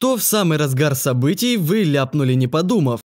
что в самый разгар событий вы ляпнули не подумав.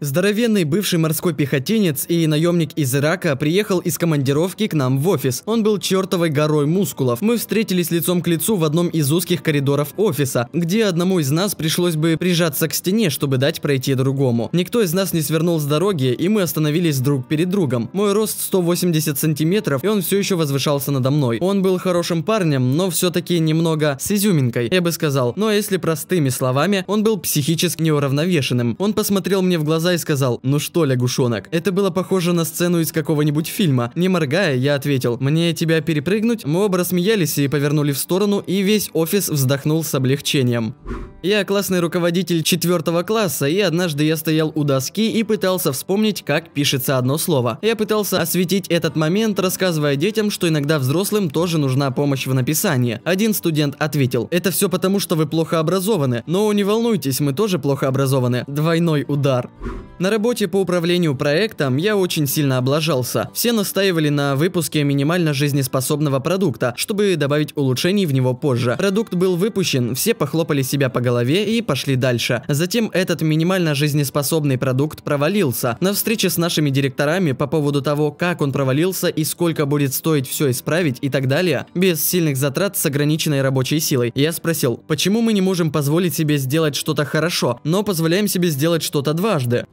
Здоровенный бывший морской пехотинец и наемник из Ирака приехал из командировки к нам в офис. Он был чертовой горой мускулов. Мы встретились лицом к лицу в одном из узких коридоров офиса, где одному из нас пришлось бы прижаться к стене, чтобы дать пройти другому. Никто из нас не свернул с дороги, и мы остановились друг перед другом. Мой рост 180 сантиметров, и он все еще возвышался надо мной. Он был хорошим парнем, но все-таки немного с изюминкой, я бы сказал. Но если простыми словами, он был психически неуравновешенным. Он посмотрел мне в глаза глаза и сказал «Ну что, лягушонок?» Это было похоже на сцену из какого-нибудь фильма. Не моргая, я ответил «Мне тебя перепрыгнуть?» Мы оба рассмеялись и повернули в сторону, и весь офис вздохнул с облегчением. Я классный руководитель четвертого класса, и однажды я стоял у доски и пытался вспомнить, как пишется одно слово. Я пытался осветить этот момент, рассказывая детям, что иногда взрослым тоже нужна помощь в написании. Один студент ответил, это все потому, что вы плохо образованы, но не волнуйтесь, мы тоже плохо образованы. Двойной удар. Thank you. На работе по управлению проектом я очень сильно облажался. Все настаивали на выпуске минимально жизнеспособного продукта, чтобы добавить улучшений в него позже. Продукт был выпущен, все похлопали себя по голове и пошли дальше. Затем этот минимально жизнеспособный продукт провалился. На встрече с нашими директорами по поводу того, как он провалился и сколько будет стоить все исправить и так далее, без сильных затрат с ограниченной рабочей силой, я спросил, почему мы не можем позволить себе сделать что-то хорошо, но позволяем себе сделать что-то дважды.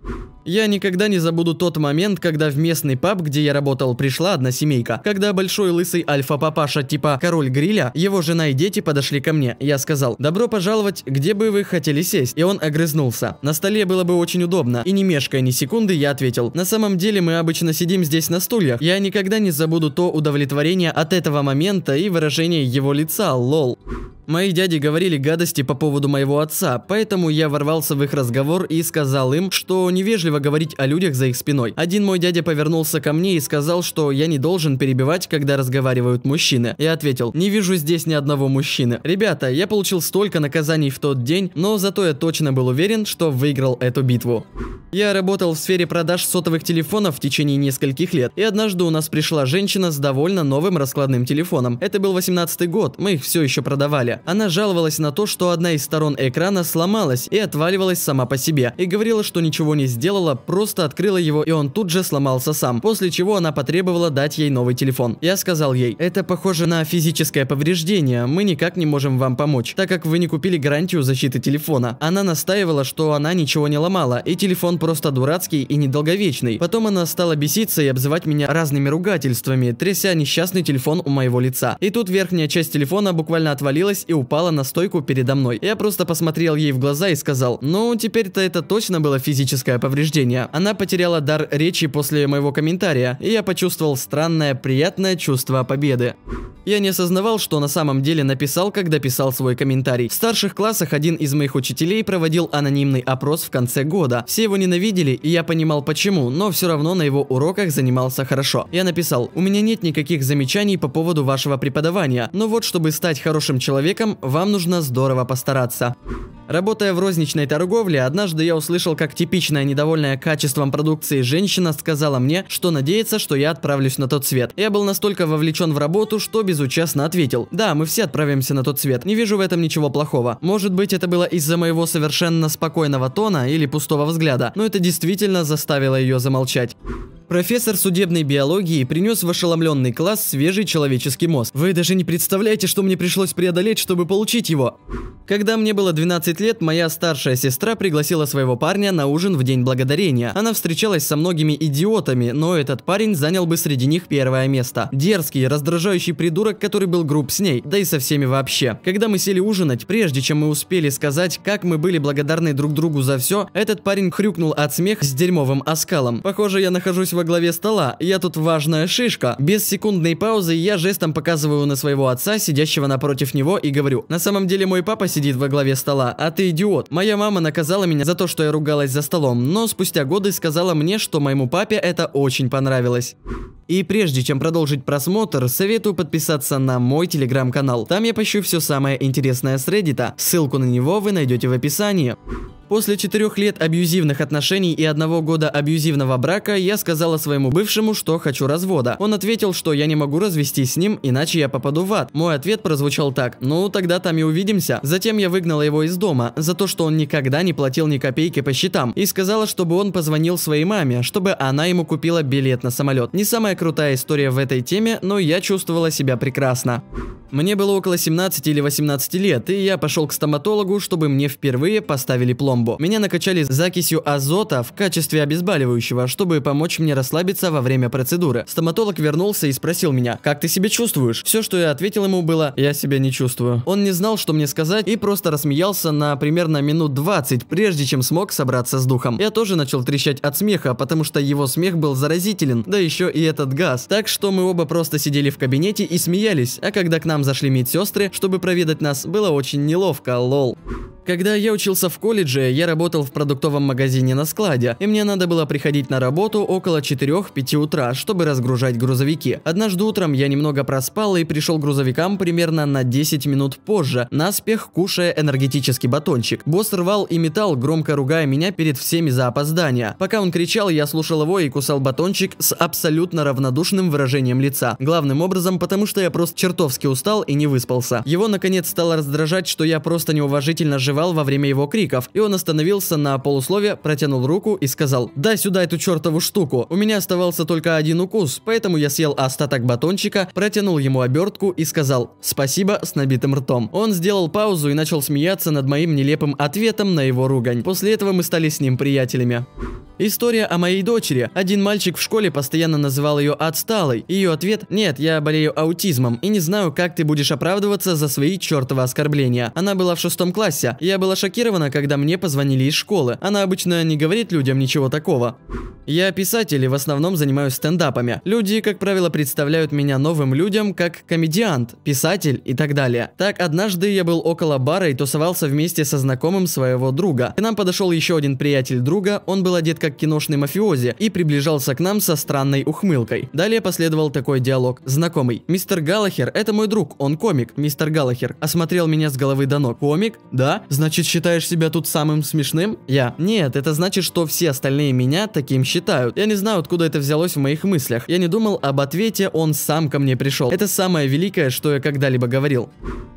Я никогда не забуду тот момент, когда в местный паб, где я работал, пришла одна семейка. Когда большой лысый альфа-папаша типа король гриля, его жена и дети подошли ко мне. Я сказал, добро пожаловать, где бы вы хотели сесть? И он огрызнулся. На столе было бы очень удобно. И не мешкая ни секунды, я ответил, на самом деле мы обычно сидим здесь на стульях. Я никогда не забуду то удовлетворение от этого момента и выражение его лица, лол. Мои дяди говорили гадости по поводу моего отца, поэтому я ворвался в их разговор и сказал им, что невежливо говорить о людях за их спиной. Один мой дядя повернулся ко мне и сказал, что я не должен перебивать, когда разговаривают мужчины. Я ответил, не вижу здесь ни одного мужчины. Ребята, я получил столько наказаний в тот день, но зато я точно был уверен, что выиграл эту битву. Я работал в сфере продаж сотовых телефонов в течение нескольких лет, и однажды у нас пришла женщина с довольно новым раскладным телефоном. Это был 18 год, мы их все еще продавали. Ютубе. Она жаловалась на то, что одна из сторон экрана сломалась и отваливалась сама по себе, и говорила, что ничего не сделала, просто открыла его, и он тут же сломался сам, после чего она потребовала дать ей новый телефон. Я сказал ей, это похоже на физическое повреждение, мы никак не можем вам помочь, так как вы не купили гарантию защиты телефона. Она настаивала, что она ничего не ломала, и телефон просто дурацкий и недолговечный. Потом она стала беситься и обзывать меня разными ругательствами, тряся несчастный телефон у моего лица. И тут верхняя часть телефона буквально отвалилась повернулась и упала на стойку передо мной. Я просто посмотрел ей в глаза и сказал, ну, теперь-то это точно было физическое повреждение. Она потеряла дар речи после моего комментария, и я почувствовал странное, приятное чувство победы. Я не осознавал, что на самом деле написал, когда писал свой комментарий. В старших классах один из моих учителей проводил анонимный опрос в конце года. Все его ненавидели, и я понимал почему, но все равно на его уроках занимался хорошо. Я написал, у меня нет никаких замечаний по поводу вашего преподавания, но вот чтобы стать хорошим человеком, человеком, вам нужно здорово постараться. Работая в розничной торговле, однажды я услышал, как типичная недовольная качеством продукции женщина сказала мне, что надеется, что я отправлюсь на тот свет. Я был настолько вовлечен в работу, что безучастно ответил. Да, мы все отправимся на тот свет. Не вижу в этом ничего плохого. Может быть, это было из-за моего совершенно спокойного тона или пустого взгляда, но это действительно заставило ее замолчать. Профессор судебной биологии принес в ошеломленный класс свежий человеческий мозг. Вы даже не представляете, что мне пришлось преодолеть, чтобы получить его. Когда мне было 12 лет, моя старшая сестра пригласила своего парня на ужин в День Благодарения. Она встречалась со многими идиотами, но этот парень занял бы среди них первое место. Дерзкий, раздражающий придурок, который был груб с ней, да и со всеми вообще. Когда мы сели ужинать, прежде чем мы успели сказать, как мы были благодарны друг другу за все, этот парень хрюкнул от смеха с дерьмовым оскалом. Похоже, я нахожусь в во главе стола. Я тут важная шишка. Без секундной паузы я жестом показываю на своего отца, сидящего напротив него, и говорю. На самом деле мой папа сидит во главе стола, а ты идиот. Моя мама наказала меня за то, что я ругалась за столом, но спустя годы сказала мне, что моему папе это очень понравилось. И прежде чем продолжить просмотр, советую подписаться на мой телеграм-канал. Там я пощу все самое интересное с Reddit. Ссылку на него вы найдете в описании. После четырех лет абьюзивных отношений и одного года абьюзивного брака я сказала своему бывшему, что хочу развода. Он ответил, что я не могу развестись с ним, иначе я попаду в ад. Мой ответ прозвучал так, ну тогда там и увидимся. Затем я выгнала его из дома за то, что он никогда не платил ни копейки по счетам и сказала, чтобы он позвонил своей маме, чтобы она ему купила билет на самолет. Не самая крутая история в этой теме, но я чувствовала себя прекрасно. Мне было около 17 или 18 лет, и я пошел к стоматологу, чтобы мне впервые поставили пломбу комбо. Меня накачали закисью азота в качестве обезболивающего, чтобы помочь мне расслабиться во время процедуры. Стоматолог вернулся и спросил меня, как ты себя чувствуешь? Все, что я ответил ему было, я себя не чувствую. Он не знал, что мне сказать и просто рассмеялся на примерно минут 20, прежде чем смог собраться с духом. Я тоже начал трещать от смеха, потому что его смех был заразителен, да еще и этот газ. Так что мы оба просто сидели в кабинете и смеялись, а когда к нам зашли медсестры, чтобы проведать нас, было очень неловко, лол. Когда я учился в колледже, я работал в продуктовом магазине на складе, и мне надо было приходить на работу около 4-5 утра, чтобы разгружать грузовики. Однажды утром я немного проспал и пришел к грузовикам примерно на 10 минут позже, наспех кушая энергетический батончик. Босс рвал и металл, громко ругая меня перед всеми за опоздание. Пока он кричал, я слушал его и кусал батончик с абсолютно равнодушным выражением лица. Главным образом, потому что я просто чертовски устал и не выспался. Его наконец стало раздражать, что я просто неуважительно живу переживал во время его криков, и он остановился на полуслове, протянул руку и сказал «Дай сюда эту чертову штуку, у меня оставался только один укус, поэтому я съел остаток батончика, протянул ему обертку и сказал «Спасибо» с набитым ртом. Он сделал паузу и начал смеяться над моим нелепым ответом на его ругань. После этого мы стали с ним приятелями. История о моей дочери. Один мальчик в школе постоянно называл ее отсталой. Ее ответ – нет, я болею аутизмом и не знаю, как ты будешь оправдываться за свои чертовы оскорбления. Она была в шестом классе. Я была шокирована, когда мне позвонили из школы. Она обычно не говорит людям ничего такого. Я писатель и в основном занимаюсь стендапами. Люди, как правило, представляют меня новым людям как комедиант, писатель и так далее. Так, однажды я был около бара и тусовался вместе со знакомым своего друга. К нам подошел еще один приятель друга, он был одет как как киношный мафиози, и приближался к нам со странной ухмылкой. Далее последовал такой диалог. Знакомый. «Мистер Галлахер, это мой друг, он комик. Мистер Галлахер, осмотрел меня с головы до ног. Комик? Да? Значит, считаешь себя тут самым смешным? Я. Нет, это значит, что все остальные меня таким считают. Я не знаю, откуда это взялось в моих мыслях. Я не думал об ответе, он сам ко мне пришел. Это самое великое, что я когда-либо говорил.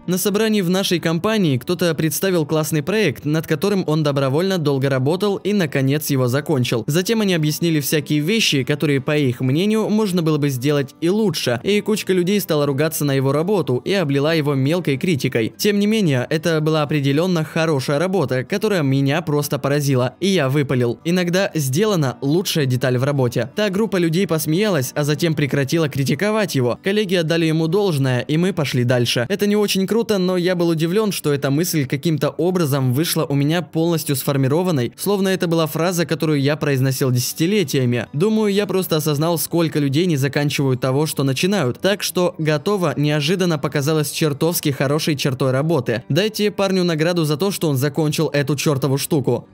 На собрании в нашей компании кто-то представил классный проект, над которым он добровольно долго работал и, наконец, его закончил. Затем они объяснили всякие вещи, которые, по их мнению, можно было бы сделать и лучше, и кучка людей стала ругаться на его работу и облила его мелкой критикой. Тем не менее, это была определенно хорошая работа, которая меня просто поразила, и я выпалил. Иногда сделана лучшая деталь в работе. Та группа людей посмеялась, а затем прекратила критиковать его. Коллеги отдали ему должное, и мы пошли дальше. Это не очень круто, круто, но я был удивлен, что эта мысль каким-то образом вышла у меня полностью сформированной, словно это была фраза, которую я произносил десятилетиями. Думаю, я просто осознал, сколько людей не заканчивают того, что начинают. Так что «готово» неожиданно показалось чертовски хорошей чертой работы. Дайте парню награду за то, что он закончил эту чертову штуку.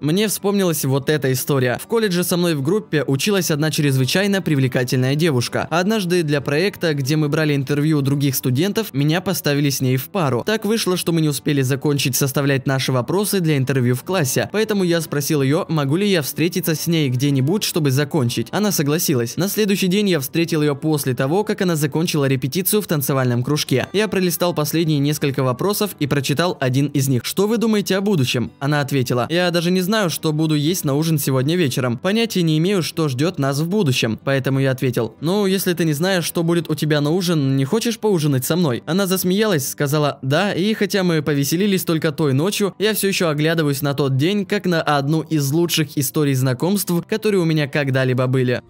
Мне вспомнилась вот эта история. В колледже со мной в группе училась одна чрезвычайно привлекательная девушка. Однажды для проекта, где мы брали интервью у других студентов, меня поставили с ней ней в пару. Так вышло, что мы не успели закончить составлять наши вопросы для интервью в классе, поэтому я спросил ее, могу ли я встретиться с ней где-нибудь, чтобы закончить. Она согласилась. На следующий день я встретил ее после того, как она закончила репетицию в танцевальном кружке. Я пролистал последние несколько вопросов и прочитал один из них. «Что вы думаете о будущем?» Она ответила, «Я даже не знаю, что буду есть на ужин сегодня вечером. Понятия не имею, что ждет нас в будущем». Поэтому я ответил, «Ну, если ты не знаешь, что будет у тебя на ужин, не хочешь поужинать со мной?» Она засмеялась, сказала «да», и хотя мы повеселились только той ночью, я все еще оглядываюсь на тот день, как на одну из лучших историй знакомств, которые у меня когда-либо были.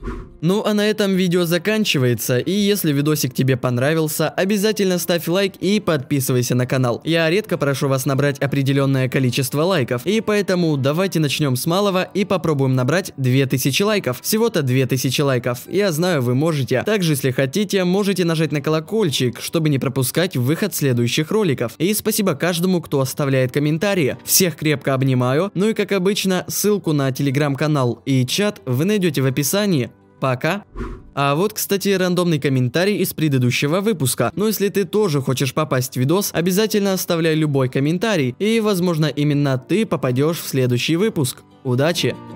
Ну а на этом видео заканчивается, и если видосик тебе понравился, обязательно ставь лайк и подписывайся на канал. Я редко прошу вас набрать определенное количество лайков, и поэтому давайте начнем с малого и попробуем набрать 2000 лайков. Всего-то 2000 лайков, я знаю вы можете. Также если хотите, можете нажать на колокольчик, чтобы не пропускать выход следующего следующих роликов. И спасибо каждому, кто оставляет комментарии. Всех крепко обнимаю. Ну и как обычно, ссылку на телеграм-канал и чат вы найдете в описании. Пока. А вот, кстати, рандомный комментарий из предыдущего выпуска. Но ну, если ты тоже хочешь попасть в видос, обязательно оставляй любой комментарий, и, возможно, именно ты попадешь в следующий выпуск. Удачи!